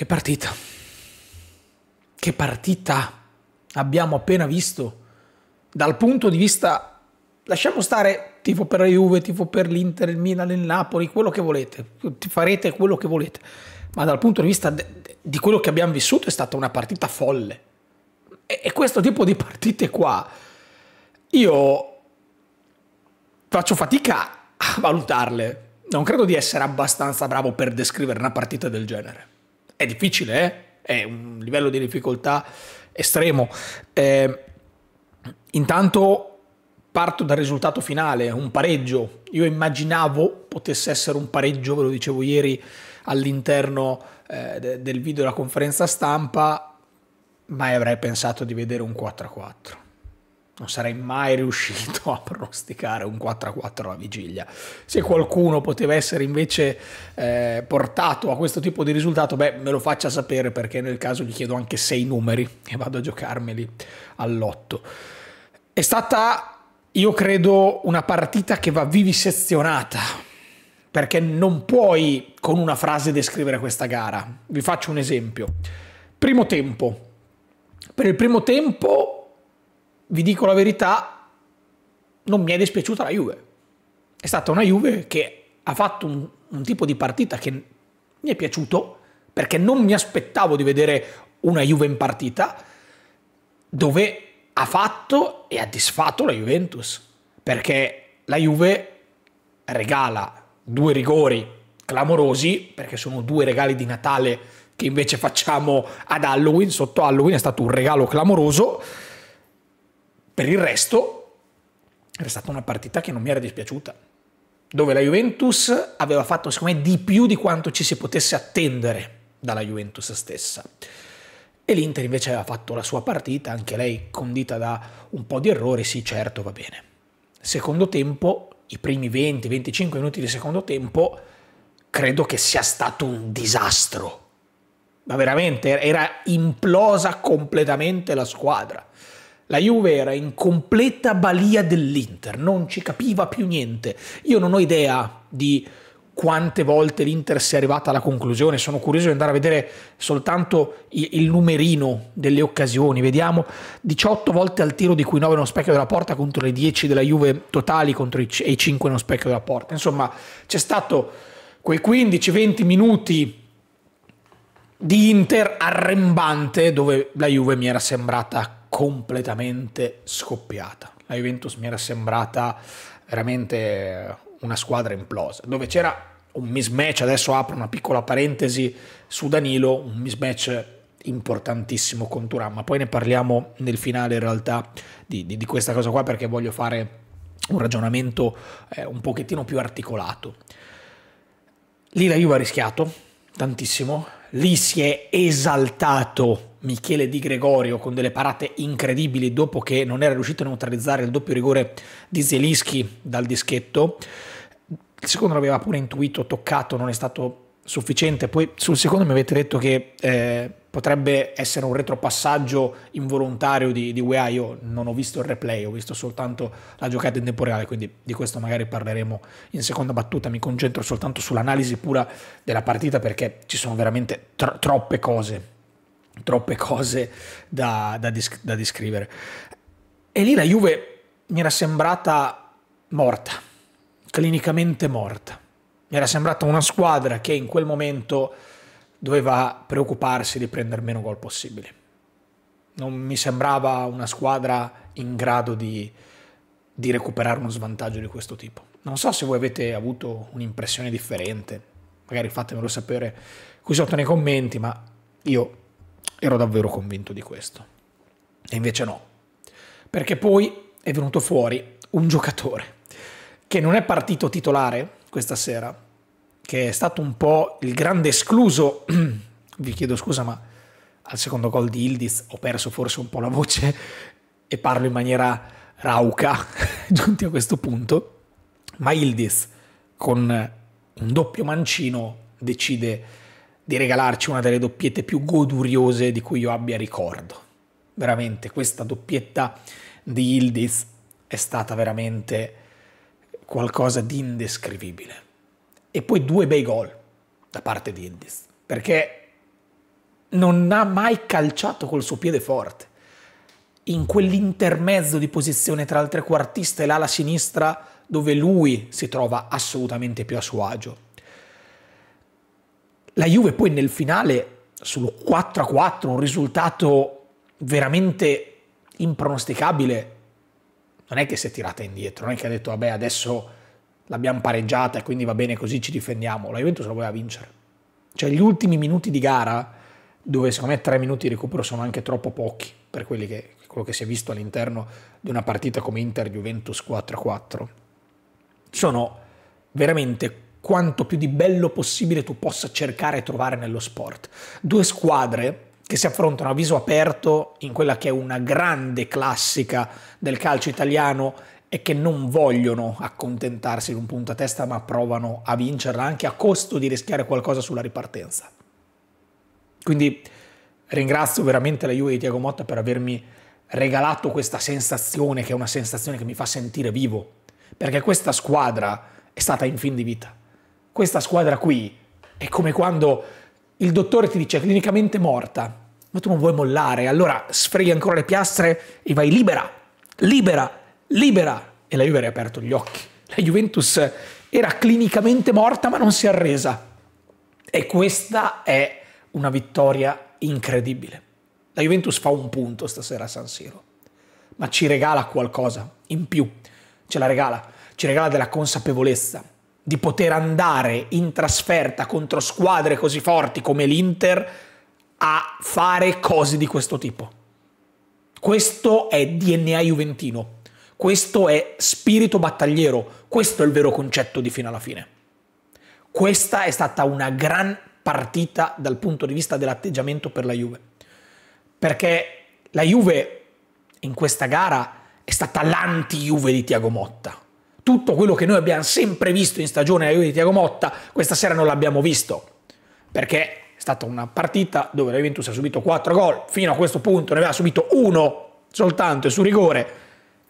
Che partita. Che partita abbiamo appena visto. Dal punto di vista, lasciamo stare tifo per la Juve, tifo per l'Inter, il Milan, il Napoli, quello che volete. Farete quello che volete. Ma dal punto di vista di quello che abbiamo vissuto è stata una partita folle. E questo tipo di partite qua, io faccio fatica a valutarle. Non credo di essere abbastanza bravo per descrivere una partita del genere è difficile, eh? è un livello di difficoltà estremo. Eh, intanto parto dal risultato finale, un pareggio. Io immaginavo potesse essere un pareggio, ve lo dicevo ieri all'interno eh, del video della conferenza stampa, mai avrei pensato di vedere un 4-4 non sarei mai riuscito a pronosticare un 4 a 4 alla vigilia. Se qualcuno poteva essere invece eh, portato a questo tipo di risultato, beh, me lo faccia sapere perché nel caso gli chiedo anche sei numeri e vado a giocarmeli all'otto. È stata, io credo, una partita che va vivisezionata perché non puoi con una frase descrivere questa gara. Vi faccio un esempio. Primo tempo. Per il primo tempo vi dico la verità, non mi è dispiaciuta la Juve. È stata una Juve che ha fatto un, un tipo di partita che mi è piaciuto, perché non mi aspettavo di vedere una Juve in partita, dove ha fatto e ha disfatto la Juventus, perché la Juve regala due rigori clamorosi, perché sono due regali di Natale che invece facciamo ad Halloween, sotto Halloween è stato un regalo clamoroso, per il resto era stata una partita che non mi era dispiaciuta, dove la Juventus aveva fatto secondo me di più di quanto ci si potesse attendere dalla Juventus stessa. E l'Inter invece aveva fatto la sua partita, anche lei condita da un po' di errori, sì certo va bene. Secondo tempo, i primi 20-25 minuti di secondo tempo, credo che sia stato un disastro. Ma veramente era implosa completamente la squadra. La Juve era in completa balia dell'Inter, non ci capiva più niente. Io non ho idea di quante volte l'Inter sia arrivata alla conclusione. Sono curioso di andare a vedere soltanto il numerino delle occasioni. Vediamo 18 volte al tiro di cui 9 nello specchio della porta contro le 10 della Juve totali contro i, e 5 nello specchio della porta. Insomma, c'è stato quei 15-20 minuti di Inter arrembante dove la Juve mi era sembrata completamente scoppiata. La Juventus mi era sembrata veramente una squadra implosa, dove c'era un mismatch, adesso apro una piccola parentesi su Danilo, un mismatch importantissimo con Turam, ma poi ne parliamo nel finale in realtà di, di, di questa cosa qua perché voglio fare un ragionamento eh, un pochettino più articolato. Lì la Juve ha rischiato tantissimo, lì si è esaltato Michele Di Gregorio con delle parate incredibili dopo che non era riuscito a neutralizzare il doppio rigore di Zelischi dal dischetto. Il secondo l'aveva pure intuito, toccato, non è stato sufficiente. Poi sul secondo mi avete detto che eh, potrebbe essere un retropassaggio involontario di, di UEA. Io non ho visto il replay, ho visto soltanto la giocata in tempo reale, quindi di questo magari parleremo in seconda battuta. Mi concentro soltanto sull'analisi pura della partita perché ci sono veramente tro troppe cose. Troppe cose da, da, da descrivere. E lì la Juve mi era sembrata morta, clinicamente morta mi era sembrata una squadra che in quel momento doveva preoccuparsi di prendere meno gol possibili. Non mi sembrava una squadra in grado di, di recuperare uno svantaggio di questo tipo. Non so se voi avete avuto un'impressione differente, magari fatemelo sapere qui sotto nei commenti, ma io ero davvero convinto di questo. E invece no, perché poi è venuto fuori un giocatore che non è partito titolare questa sera, che è stato un po' il grande escluso, vi chiedo scusa ma al secondo gol di Ildiz ho perso forse un po' la voce e parlo in maniera rauca giunti a questo punto, ma Ildiz con un doppio mancino decide di regalarci una delle doppiette più goduriose di cui io abbia ricordo. Veramente questa doppietta di Ildiz è stata veramente qualcosa di indescrivibile. E poi due bei gol da parte di Ildiz, perché non ha mai calciato col suo piede forte. In quell'intermezzo di posizione tra il trequartista e l'ala sinistra, dove lui si trova assolutamente più a suo agio. La Juve poi nel finale, sul 4-4, un risultato veramente impronosticabile, non è che si è tirata indietro, non è che ha detto vabbè adesso l'abbiamo pareggiata e quindi va bene così ci difendiamo, la Juventus la voleva vincere. Cioè gli ultimi minuti di gara, dove secondo me tre minuti di recupero sono anche troppo pochi per che, quello che si è visto all'interno di una partita come Inter-Juventus 4-4, sono veramente quanto più di bello possibile tu possa cercare e trovare nello sport. Due squadre che si affrontano a viso aperto in quella che è una grande classica del calcio italiano e che non vogliono accontentarsi di un punto a testa ma provano a vincerla anche a costo di rischiare qualcosa sulla ripartenza. Quindi ringrazio veramente la Juve di Tiago Motta per avermi regalato questa sensazione che è una sensazione che mi fa sentire vivo, perché questa squadra è stata in fin di vita. Questa squadra qui è come quando il dottore ti dice clinicamente morta, ma tu non vuoi mollare, allora sfreghi ancora le piastre e vai libera, libera, libera. E la Juve ha riaperto gli occhi. La Juventus era clinicamente morta ma non si è arresa. E questa è una vittoria incredibile. La Juventus fa un punto stasera a San Siro, ma ci regala qualcosa in più. Ce la regala, ci regala della consapevolezza, di poter andare in trasferta contro squadre così forti come l'Inter a fare cose di questo tipo. Questo è DNA juventino, questo è spirito battagliero, questo è il vero concetto di fino alla fine. Questa è stata una gran partita dal punto di vista dell'atteggiamento per la Juve, perché la Juve in questa gara è stata l'anti-Juve di Tiago Motta tutto quello che noi abbiamo sempre visto in stagione aiuto di Tiago Motta, questa sera non l'abbiamo visto, perché è stata una partita dove la Juventus ha subito 4 gol, fino a questo punto ne aveva subito uno soltanto e su rigore,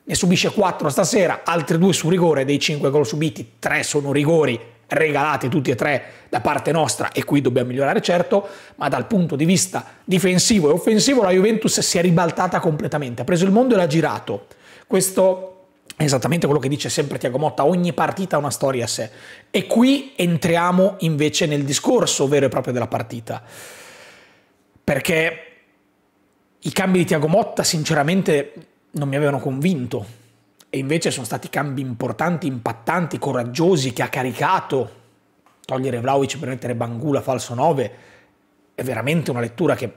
ne subisce 4 stasera, altri 2 su rigore, dei 5 gol subiti, 3 sono rigori regalati tutti e tre da parte nostra e qui dobbiamo migliorare certo, ma dal punto di vista difensivo e offensivo la Juventus si è ribaltata completamente, ha preso il mondo e l'ha girato. Questo esattamente quello che dice sempre Tiago Motta, ogni partita ha una storia a sé. E qui entriamo invece nel discorso vero e proprio della partita. Perché i cambi di Tiago Motta sinceramente non mi avevano convinto. E invece sono stati cambi importanti, impattanti, coraggiosi, che ha caricato. Togliere Vlaovic per mettere Bangula falso 9 è veramente una lettura che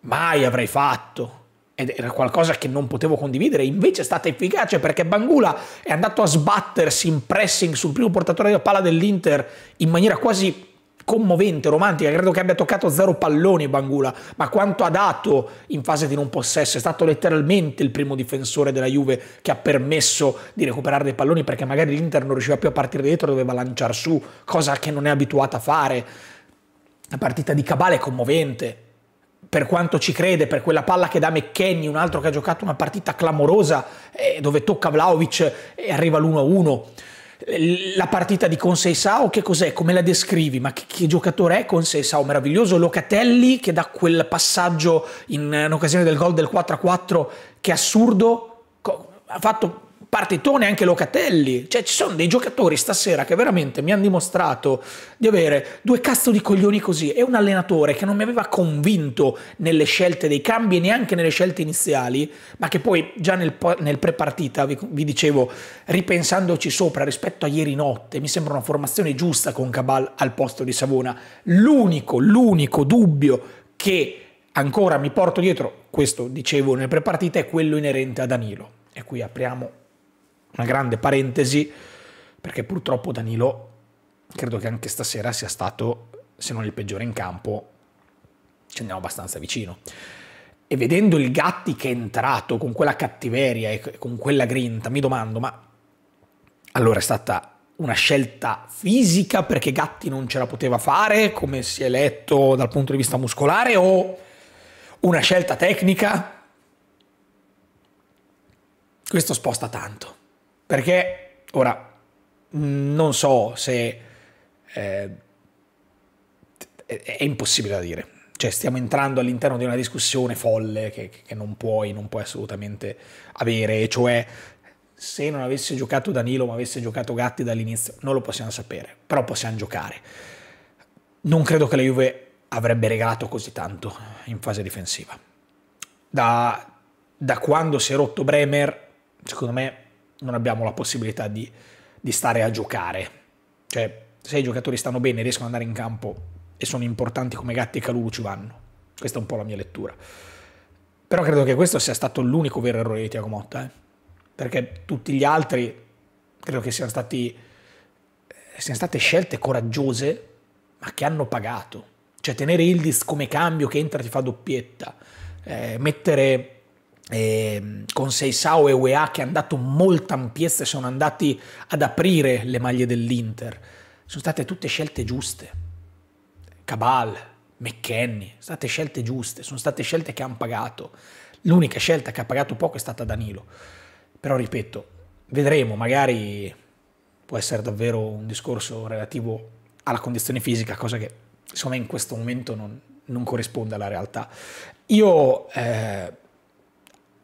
mai avrei fatto ed era qualcosa che non potevo condividere, invece è stata efficace perché Bangula è andato a sbattersi in pressing sul primo portatore della palla dell'Inter in maniera quasi commovente, romantica, credo che abbia toccato zero palloni Bangula, ma quanto ha dato in fase di non possesso, è stato letteralmente il primo difensore della Juve che ha permesso di recuperare dei palloni perché magari l'Inter non riusciva più a partire dietro, doveva lanciare su, cosa che non è abituata a fare. La partita di Cabale è commovente, per quanto ci crede, per quella palla che dà McKenny, un altro che ha giocato una partita clamorosa eh, dove tocca Vlaovic e arriva l'1-1. La partita di Sao, che cos'è? Come la descrivi? Ma che, che giocatore è Sao? Meraviglioso Locatelli che dà quel passaggio in, in occasione del gol del 4-4 che è assurdo. Ha fatto partitone anche Locatelli. Cioè, ci sono dei giocatori stasera che veramente mi hanno dimostrato di avere due cazzo di coglioni così. E un allenatore che non mi aveva convinto nelle scelte dei cambi e neanche nelle scelte iniziali, ma che poi già nel, nel pre-partita, vi, vi, dicevo, ripensandoci sopra rispetto a ieri notte, mi sembra una formazione giusta con Cabal al posto di Savona. L'unico, l'unico dubbio che ancora mi porto dietro, questo dicevo nel pre-partita, è quello inerente a Danilo. E qui apriamo una grande parentesi, perché purtroppo Danilo credo che anche stasera sia stato, se non il peggiore in campo, ci andiamo abbastanza vicino. E vedendo il Gatti che è entrato con quella cattiveria e con quella grinta, mi domando, ma allora è stata una scelta fisica perché Gatti non ce la poteva fare, come si è letto dal punto di vista muscolare, o una scelta tecnica? Questo sposta tanto. Perché ora non so se eh, è impossibile da dire. Cioè, stiamo entrando all'interno di una discussione folle che, che non, puoi, non puoi assolutamente avere, cioè se non avesse giocato Danilo ma avesse giocato Gatti dall'inizio, non lo possiamo sapere, però possiamo giocare. Non credo che la Juve avrebbe regalato così tanto in fase difensiva. Da, da quando si è rotto Bremer, secondo me non abbiamo la possibilità di, di stare a giocare. Cioè, se i giocatori stanno bene, riescono ad andare in campo e sono importanti come Gatti e Calulu ci vanno. Questa è un po' la mia lettura. Però credo che questo sia stato l'unico vero errore di Tiago Motta, eh? perché tutti gli altri credo che siano, stati, eh, siano state scelte coraggiose, ma che hanno pagato. Cioè tenere Ildis come cambio che entra e ti fa doppietta, eh, mettere eh, con Seisao e UEA che hanno dato molta ampiezza e sono andati ad aprire le maglie dell'Inter. Sono state tutte scelte giuste. Cabal, McKenny, sono state scelte giuste, sono state scelte che hanno pagato. L'unica scelta che ha pagato poco è stata Danilo. Però ripeto, vedremo, magari può essere davvero un discorso relativo alla condizione fisica, cosa che secondo in questo momento non, non corrisponde alla realtà. Io eh,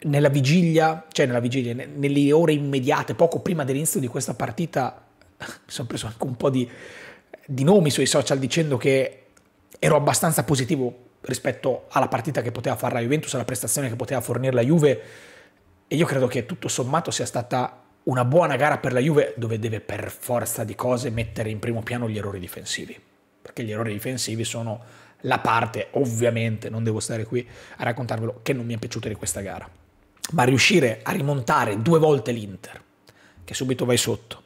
nella vigilia, cioè nella vigilia, nelle ore immediate, poco prima dell'inizio di questa partita, mi sono preso anche un po' di, di nomi sui social dicendo che ero abbastanza positivo rispetto alla partita che poteva fare la Juventus, alla prestazione che poteva fornire la Juve. E io credo che tutto sommato sia stata una buona gara per la Juve, dove deve per forza di cose mettere in primo piano gli errori difensivi. Perché gli errori difensivi sono la parte, ovviamente, non devo stare qui a raccontarvelo, che non mi è piaciuta di questa gara ma riuscire a rimontare due volte l'Inter, che subito vai sotto,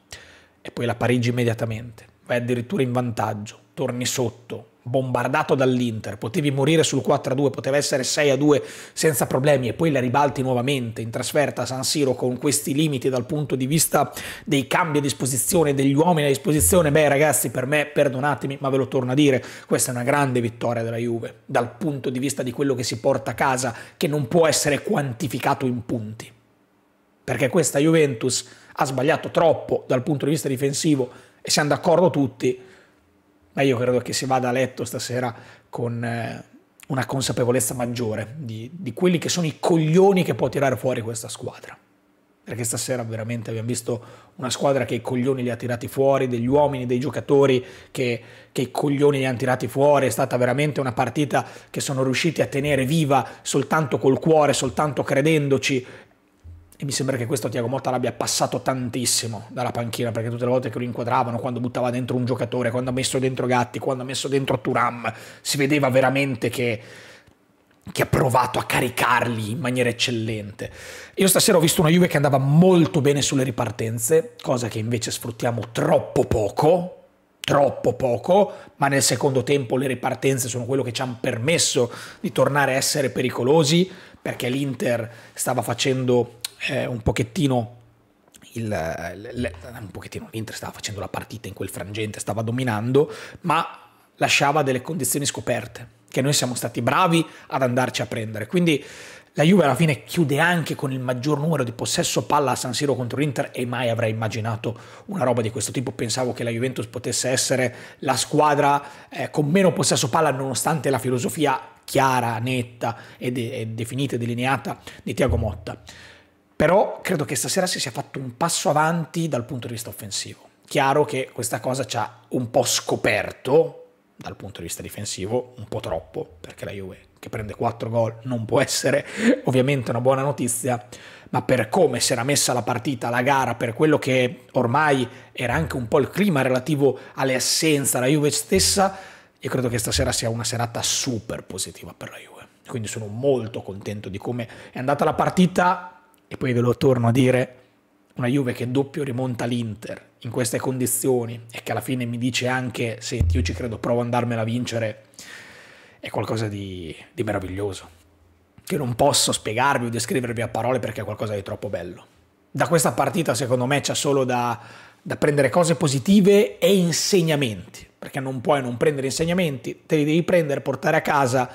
e poi la Parigi immediatamente, vai addirittura in vantaggio, torni sotto, bombardato dall'Inter, potevi morire sul 4-2, poteva essere 6-2 senza problemi e poi la ribalti nuovamente in trasferta a San Siro con questi limiti dal punto di vista dei cambi a disposizione, degli uomini a disposizione, beh ragazzi per me, perdonatemi, ma ve lo torno a dire, questa è una grande vittoria della Juve dal punto di vista di quello che si porta a casa, che non può essere quantificato in punti, perché questa Juventus ha sbagliato troppo dal punto di vista difensivo e siamo d'accordo tutti, ma io credo che si vada a letto stasera con eh, una consapevolezza maggiore di, di quelli che sono i coglioni che può tirare fuori questa squadra perché stasera veramente abbiamo visto una squadra che i coglioni li ha tirati fuori, degli uomini, dei giocatori che, che, i coglioni li hanno tirati fuori, è stata veramente una partita che sono riusciti a tenere viva soltanto col cuore, soltanto credendoci e mi sembra che questo Tiago Motta l'abbia passato tantissimo dalla panchina, perché tutte le volte che lo inquadravano, quando buttava dentro un giocatore, quando ha messo dentro Gatti, quando ha messo dentro Turam, si vedeva veramente che che ha provato a caricarli in maniera eccellente. Io stasera ho visto una Juve che andava molto bene sulle ripartenze, cosa che invece sfruttiamo troppo poco, troppo poco, ma nel secondo tempo le ripartenze sono quello che ci hanno permesso di tornare a essere pericolosi, perché l'Inter stava facendo eh, un pochettino il, il, un pochettino l'Inter stava facendo la partita in quel frangente, stava dominando, ma lasciava delle condizioni scoperte che noi siamo stati bravi ad andarci a prendere. Quindi la Juve alla fine chiude anche con il maggior numero di possesso palla a San Siro contro l'Inter e mai avrei immaginato una roba di questo tipo. Pensavo che la Juventus potesse essere la squadra eh, con meno possesso palla nonostante la filosofia chiara, netta e, de e definita e delineata di Tiago Motta. Però credo che stasera si sia fatto un passo avanti dal punto di vista offensivo. Chiaro che questa cosa ci ha un po' scoperto dal punto di vista difensivo, un po' troppo, perché la Juve che prende 4 gol non può essere ovviamente una buona notizia, ma per come si era messa la partita, la gara, per quello che ormai era anche un po' il clima relativo alle assenze alla Juve stessa, io credo che stasera sia una serata super positiva per la Juve. Quindi sono molto contento di come è andata la partita, e poi ve lo torno a dire, una Juve che doppio rimonta l'Inter in queste condizioni e che alla fine mi dice anche, senti io ci credo, provo ad andarmela a vincere, è qualcosa di, di meraviglioso, che non posso spiegarvi o descrivervi a parole perché è qualcosa di troppo bello. Da questa partita secondo me c'è solo da, da prendere cose positive e insegnamenti, perché non puoi non prendere insegnamenti, te li devi prendere, portare a casa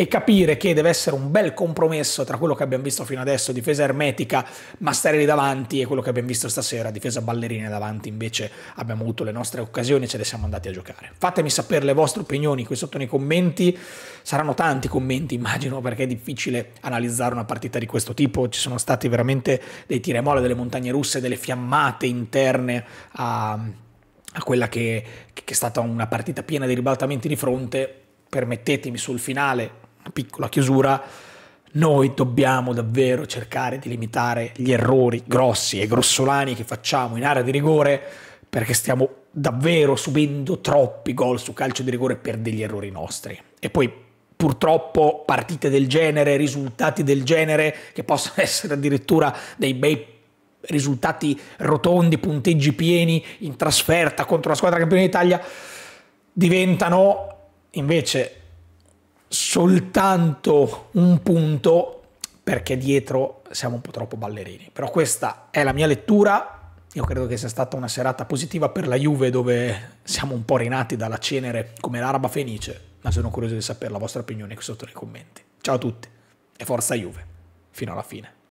e capire che deve essere un bel compromesso tra quello che abbiamo visto fino adesso, difesa ermetica, ma stare lì davanti, e quello che abbiamo visto stasera, difesa ballerina davanti, invece abbiamo avuto le nostre occasioni e ce le siamo andati a giocare. Fatemi sapere le vostre opinioni qui sotto nei commenti, saranno tanti commenti immagino perché è difficile analizzare una partita di questo tipo, ci sono stati veramente dei tiremola, delle montagne russe, delle fiammate interne a, a quella che, che è stata una partita piena di ribaltamenti di fronte permettetemi sul finale una piccola chiusura, noi dobbiamo davvero cercare di limitare gli errori grossi e grossolani che facciamo in area di rigore perché stiamo davvero subendo troppi gol su calcio di rigore per degli errori nostri. E poi purtroppo partite del genere, risultati del genere che possono essere addirittura dei bei risultati rotondi, punteggi pieni in trasferta contro la squadra campione d'Italia diventano invece soltanto un punto perché dietro siamo un po' troppo ballerini. Però questa è la mia lettura. Io credo che sia stata una serata positiva per la Juve dove siamo un po' rinati dalla cenere come l'araba fenice, ma sono curioso di sapere la vostra opinione qui sotto nei commenti. Ciao a tutti e forza Juve, fino alla fine.